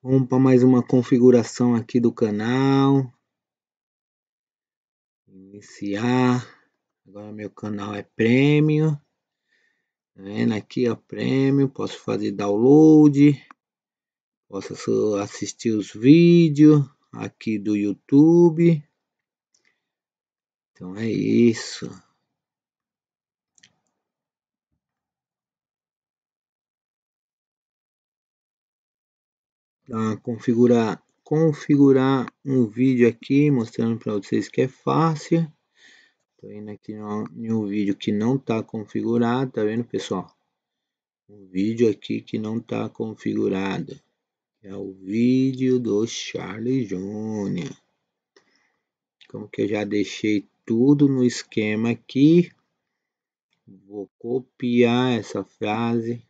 Vamos para mais uma configuração aqui do canal. Iniciar. Agora meu canal é prêmio. Tá vendo aqui, é prêmio. Posso fazer download. Posso assistir os vídeos aqui do YouTube. Então é isso. configurar, configurar um vídeo aqui, mostrando para vocês que é fácil. Estou indo aqui no, em um vídeo que não está configurado, tá vendo pessoal? Um vídeo aqui que não está configurado. É o vídeo do Charlie Júnior. Como que eu já deixei tudo no esquema aqui. Vou copiar essa frase.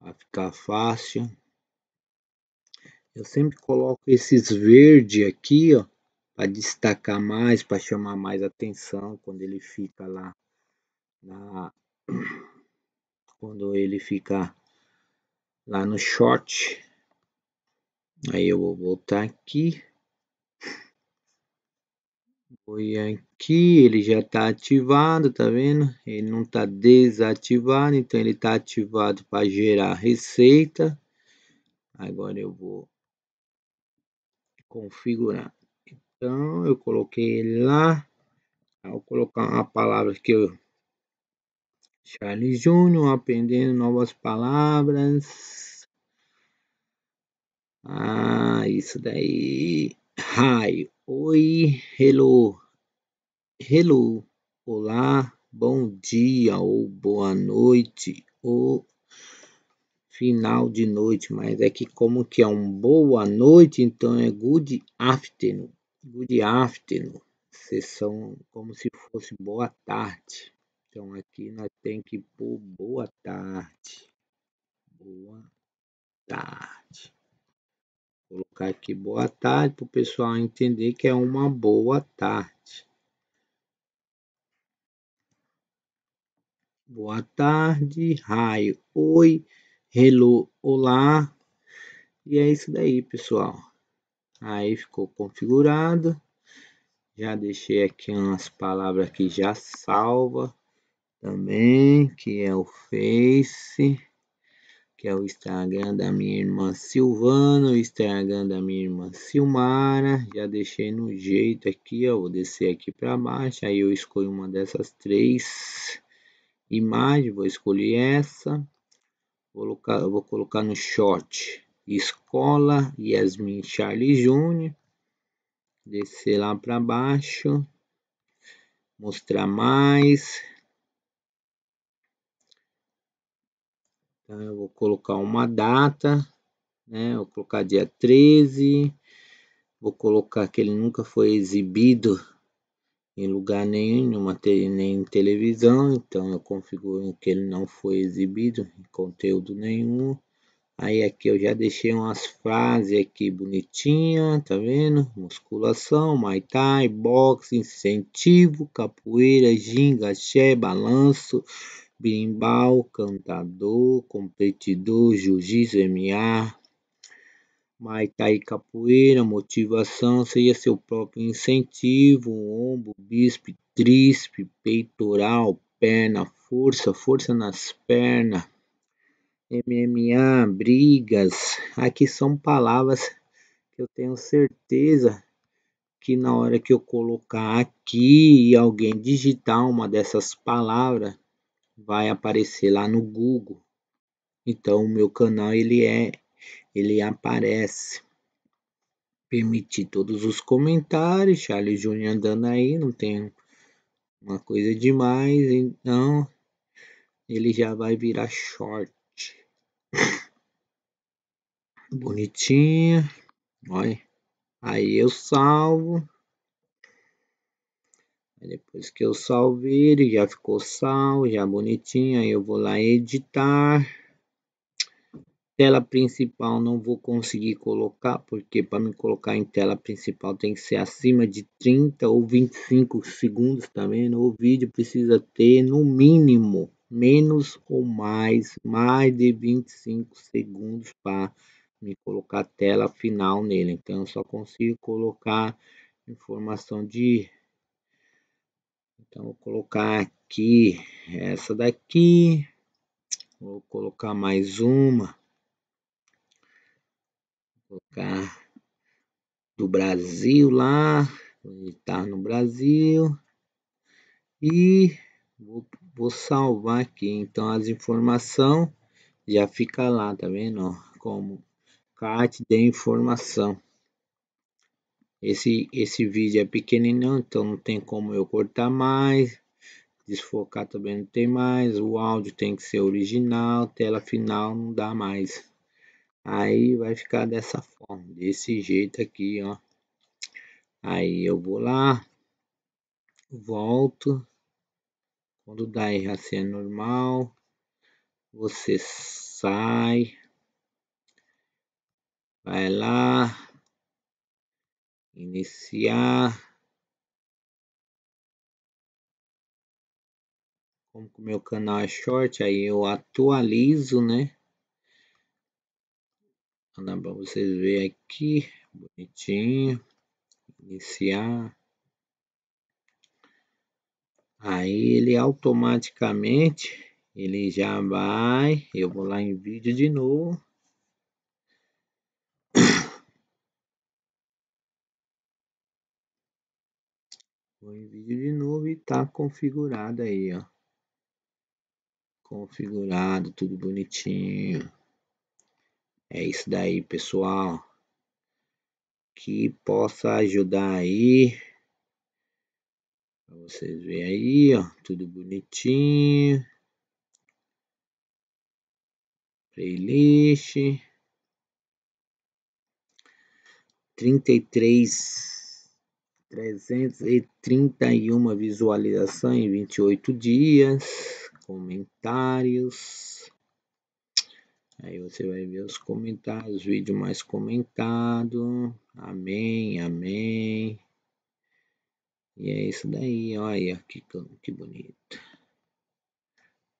Vai ficar fácil. Eu sempre coloco esses verde aqui, ó, para destacar mais, para chamar mais atenção quando ele fica lá na quando ele fica lá no short. Aí eu vou voltar aqui. Foi aqui, ele já está ativado, tá vendo? Ele não está desativado, então ele está ativado para gerar receita. Agora eu vou configurar. Então, eu coloquei ele lá. Vou colocar uma palavra que eu... Charles Júnior, aprendendo novas palavras. Ah, isso daí. Hi, oi, hello, hello, olá, bom dia ou boa noite ou final de noite, mas é que como que é um boa noite, então é good afternoon. Good afternoon. Sessão como se fosse boa tarde. Então aqui nós tem que pôr boa tarde. Boa tarde. Vou colocar aqui boa tarde para o pessoal entender que é uma boa tarde. Boa tarde, raio. Oi hello, olá. E é isso daí, pessoal. Aí ficou configurado. Já deixei aqui umas palavras que já salva também, que é o Face, que é o Instagram da minha irmã Silvana, o Instagram da minha irmã Silmara. Já deixei no jeito aqui, ó, vou descer aqui para baixo, aí eu escolho uma dessas três imagens, vou escolher essa Colocar, eu vou colocar no short escola Yasmin charlie Júnior. Descer lá para baixo. Mostrar mais. Então, eu vou colocar uma data, né? Vou colocar dia 13. Vou colocar que ele nunca foi exibido em lugar nenhum, nem em televisão, então eu configuro que ele não foi exibido em conteúdo nenhum. Aí aqui eu já deixei umas frases aqui bonitinha, tá vendo? Musculação, Muay Thai, boxe, incentivo, capoeira, ginga, axé, balanço, bimbal, cantador, competidor, jiu-jitsu, MA, Mai Capoeira, motivação, seja seu próprio incentivo, ombro, bispe, tríceps, peitoral, perna, força, força nas pernas, MMA, brigas. Aqui são palavras que eu tenho certeza que na hora que eu colocar aqui e alguém digitar uma dessas palavras, vai aparecer lá no Google. Então o meu canal ele é ele aparece. Permitir todos os comentários, Charles Júnior andando aí, não tem uma coisa demais, então ele já vai virar short. Bonitinha, olha. Aí eu salvo. Depois que eu salvei, ele já ficou salvo, já bonitinho. Aí eu vou lá editar. Tela principal não vou conseguir colocar, porque para me colocar em tela principal tem que ser acima de 30 ou 25 segundos, tá vendo? O vídeo precisa ter no mínimo menos ou mais, mais de 25 segundos para me colocar a tela final nele. Então eu só consigo colocar informação de então vou colocar aqui essa daqui, vou colocar mais uma colocar do Brasil lá, editar tá no Brasil e vou, vou, salvar aqui. Então as informações já fica lá, tá vendo? Ó, como cat de informação. Esse, esse vídeo é pequenininho, então não tem como eu cortar mais. Desfocar também não tem mais. O áudio tem que ser original. Tela final não dá mais. Aí vai ficar dessa forma, desse jeito aqui, ó. Aí eu vou lá, volto. Quando dá é normal, você sai, vai lá, iniciar. Como o meu canal é short, aí eu atualizo, né? Dá para vocês verem aqui, bonitinho. Iniciar. Aí ele automaticamente, ele já vai, eu vou lá em vídeo de novo. Vou em vídeo de novo e tá configurado aí, ó. Configurado, tudo bonitinho. É isso daí, pessoal. Que possa ajudar aí. Pra vocês verem aí, ó. Tudo bonitinho. Playlist. 33 331 visualização em 28 dias, comentários Aí você vai ver os comentários, vídeo mais comentado. Amém, amém. E é isso daí, olha que, que bonito.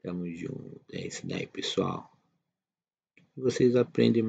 Tamo junto, é isso daí, pessoal. Vocês aprendem mais.